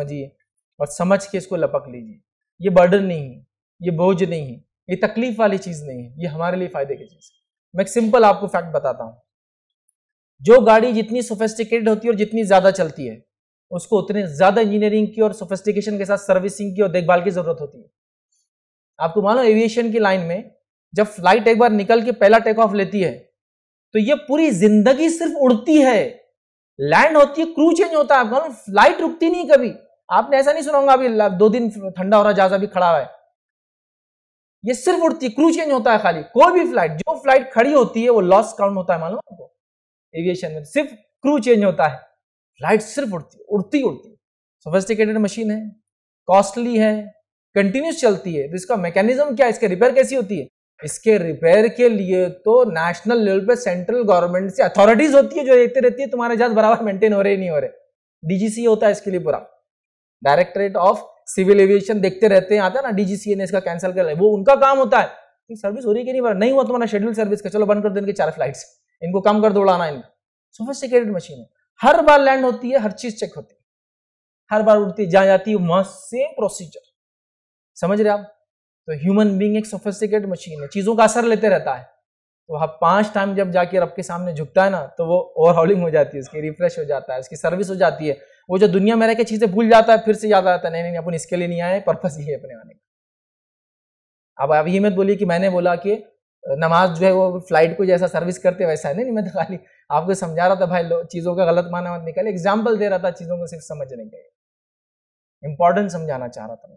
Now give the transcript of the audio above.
समझिए और समझ के इसको लपक लीजिए ये बर्डन नहीं है ये बोझ नहीं है ये तकलीफ वाली चीज़ नहीं है ये हमारे लिए फ़ायदे की चीज़ है मैं एक सिंपल आपको फैक्ट बताता हूँ जो गाड़ी जितनी सोफेस्टिकेटेड होती है और जितनी ज़्यादा चलती है उसको उतने ज़्यादा इंजीनियरिंग की और सोफेस्टिकेशन के साथ सर्विसिंग की और देखभाल की ज़रूरत होती है आपको मानो एविएशन की लाइन में जब फ्लाइट एक बार निकल के पहला टेक ऑफ लेती है तो ये पूरी जिंदगी सिर्फ उड़ती है लैंड होती है क्रू चेंज होता है आप मानो फ्लाइट रुकती नहीं कभी आपने ऐसा नहीं सुना होगा अभी दो दिन ठंडा हो रहा जहाज अभी खड़ा हुआ है ये सिर्फ उड़ती क्रू चेंज होता है खाली कोई भी फ्लाइट जो फ्लाइट खड़ी होती है वो लॉस काउंट होता है मालूम आपको एविएशन में सिर्फ क्रू चेंज होता है फ्लाइट सिर्फ उड़ती उड़ती उड़ती सोफेस्टिकेटेड मशीन है कॉस्टली है कंटिन्यूस चलती है तो इसका मैकेनिज्म क्या है इसके रिपेयर कैसी होती है इसके रिपेयर के लिए तो नेशनल लेवल पे सेंट्रल गवर्नमेंट से अथॉरिटीज होती है जो देखते रहती है तुम्हारे जहाज बराबर मेंटेन हो रहे नहीं हो रहे डीजीसी e होता है इसके लिए पूरा डायरेक्टरेट ऑफ सिविल एविएशन देखते रहते हैं आता है ना डीजीसीए ने इसका कैंसिल कर वो उनका काम होता है कि सर्विस हो रही कि नहीं नहीं हुआ तुम्हारा शेड्यूल सर्विस का चलो बंद कर देंगे चार फ्लाइट्स इनको कम कर दो उड़ाना इनको सोफिस्टिकेटेड मशीन है हर बार लैंड होती है हर चीज चेक होती है हर बार उड़ती जा जाती है वहां सेम प्रोसीजर समझ रहे आप तो ह्यूमन बींग एक सोफिस्टिकेटेड मशीन है चीजों का असर लेते रहता है तो वहाँ पांच टाइम जब जाके रब के सामने झुकता है ना तो वो ओवरहॉलिंग हो जाती है उसकी रिफ्रेश हो जाता है उसकी सर्विस हो जाती है वो जो दुनिया में रह के चीज़ें भूल जाता है फिर से याद आता है नहीं नहीं अपन इसके लिए नहीं आए पर्पज ये है अपने आने का अब अभी हिम्मत मत कि मैंने बोला कि नमाज जो है वो फ्लाइट को जैसा सर्विस करते वैसा है नहीं मैं तो खाली आपको समझा रहा था भाई चीज़ों का गलत माना मत निकाले एग्जाम्पल दे रहा था चीज़ों को सिर्फ समझने के लिए इंपॉर्टेंट समझाना चाह रहा था मैं